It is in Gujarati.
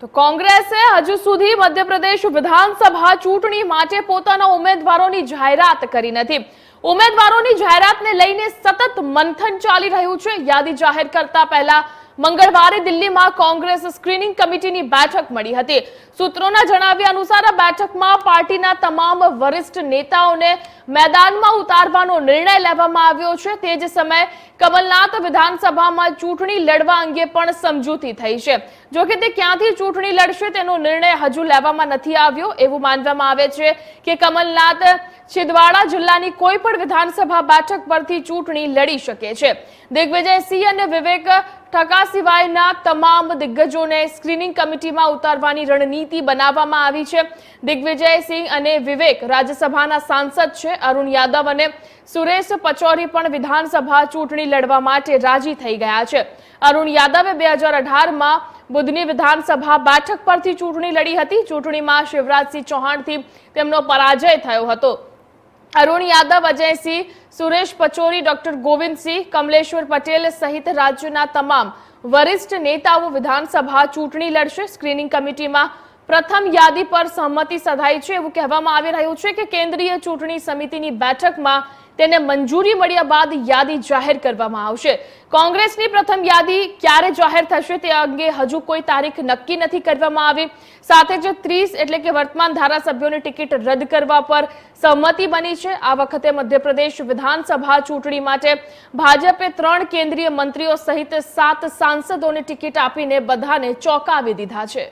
તો કોંગ્રેસે હજુ સુધી મધ્યપ્રદેશ વિધાનસભા ચૂંટણી માટે પોતાના ઉમેદવારોની જાહેરાત કરી નથી ઉમેદવારોની જાહેરાતને લઈને સતત મંથન ચાલી રહ્યું છે યાદી જાહેર કરતા પહેલા મંગળવારે દિલ્હીમાં કોંગ્રેસ સ્ક્રીનિંગ કમિટીની બેઠક મળી હતી સૂત્રોના જણાવ્યા અનુસાર આ બેઠકમાં પાર્ટીના તમામ વરિષ્ઠ નેતાઓને મેદાનમાં ઉતારવાનો નિર્ણય લેવામાં આવ્યો છે તે જ સમયે કમલનાથ વિધાનસભામાં ચૂંટણી લડવા અંગે પણ સમજૂતી થઈ છે જો કે તે ક્યાંથી ચૂંટણી લડશે તેનો નિર્ણય હજુ લેવામાં નથી આવ્યો એવું માનવામાં આવે છે કે કમલનાથ છિદવાડા જિલ્લાની કોઈ પણ વિધાનસભા બેઠક પરથી ચૂંટણી લડી શકે છે દિગ્વિજય સિંહ અને વિવેક ઠગા સિવાયના તમામ દિગ્ગજોને સ્ક્રીનિંગ કમિટીમાં ઉતારવાની રણનીતિ બનાવવામાં આવી છે દિગ્વિજયસિંહ અને વિવેક રાજ્યસભાના સાંસદ છે અરુણ યાદવ અને સુરેશ પચૌરી પણ વિધાનસભા ચૂંટણી લડવા માટે રાજી થઈ ગયા છે અરુણ યાદવે બે હજાર અઢારમાં બુધની વિધાનસભા બેઠક પરથી ચૂંટણી લડી હતી ચૂંટણીમાં શિવરાજસિંહ ચૌહાણથી તેમનો પરાજય થયો હતો અરુણ યાદવ અજયસિંહ સુરેશ પચોરી ડોક્ટર ગોવિંદસિંહ કમલેશ્વર પટેલ સહિત રાજ્યના તમામ વરિષ્ઠ નેતાઓ વિધાનસભા ચૂંટણી લડશે સ્ક્રીનિંગ કમિટીમાં પ્રથમ યાદી પર સહમતિ સધાઈ છે એવું કહેવામાં આવી રહ્યું છે કે કેન્દ્રીય ચૂંટણી સમિતિની બેઠકમાં તેને મંજૂરી મળ્યા બાદ યાદી જાહેર કરવામાં આવશે કોંગ્રેસની પ્રથમ યાદી ક્યારે જાહેર થશે તે અંગે હજુ કોઈ તારીખ નક્કી નથી કરવામાં આવી સાથે જ ત્રીસ એટલે કે વર્તમાન ધારાસભ્યોની ટિકિટ રદ કરવા પર સહમતિ બની છે આ વખતે મધ્યપ્રદેશ વિધાનસભા ચૂંટણી માટે ભાજપે ત્રણ કેન્દ્રીય મંત્રીઓ સહિત સાત સાંસદોની ટિકિટ આપીને બધાને ચોંકાવી દીધા છે